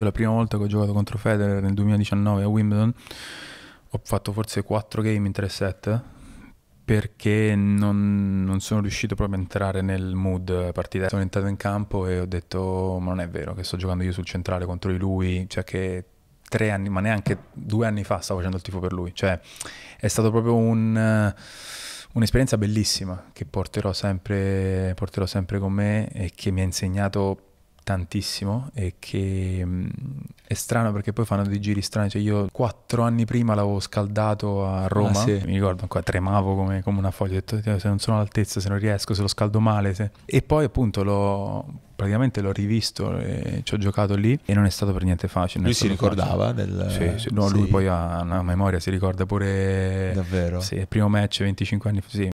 La prima volta che ho giocato contro Federer nel 2019 a Wimbledon ho fatto forse 4 game in 3 set perché non, non sono riuscito proprio a entrare nel mood partita. Sono entrato in campo e ho detto ma non è vero che sto giocando io sul centrale contro di lui, cioè che tre anni, ma neanche due anni fa stavo facendo il tifo per lui. Cioè è stato proprio un un'esperienza bellissima che porterò sempre, porterò sempre, con me e che mi ha insegnato tantissimo e che mh, è strano perché poi fanno dei giri strani, cioè io quattro anni prima l'avevo scaldato a ah, Roma, ah, sì. mi ricordo ancora tremavo come, come, una foglia, ho detto se non sono all'altezza, se non riesco, se lo scaldo male, se... e poi appunto l'ho praticamente l'ho rivisto, ci ho giocato lì e non è stato per niente facile. Lui si ricordava facile. del... Sì, sì. No, sì. lui poi ha una memoria, si ricorda pure... Davvero? Sì, il primo match 25 anni fa, sì,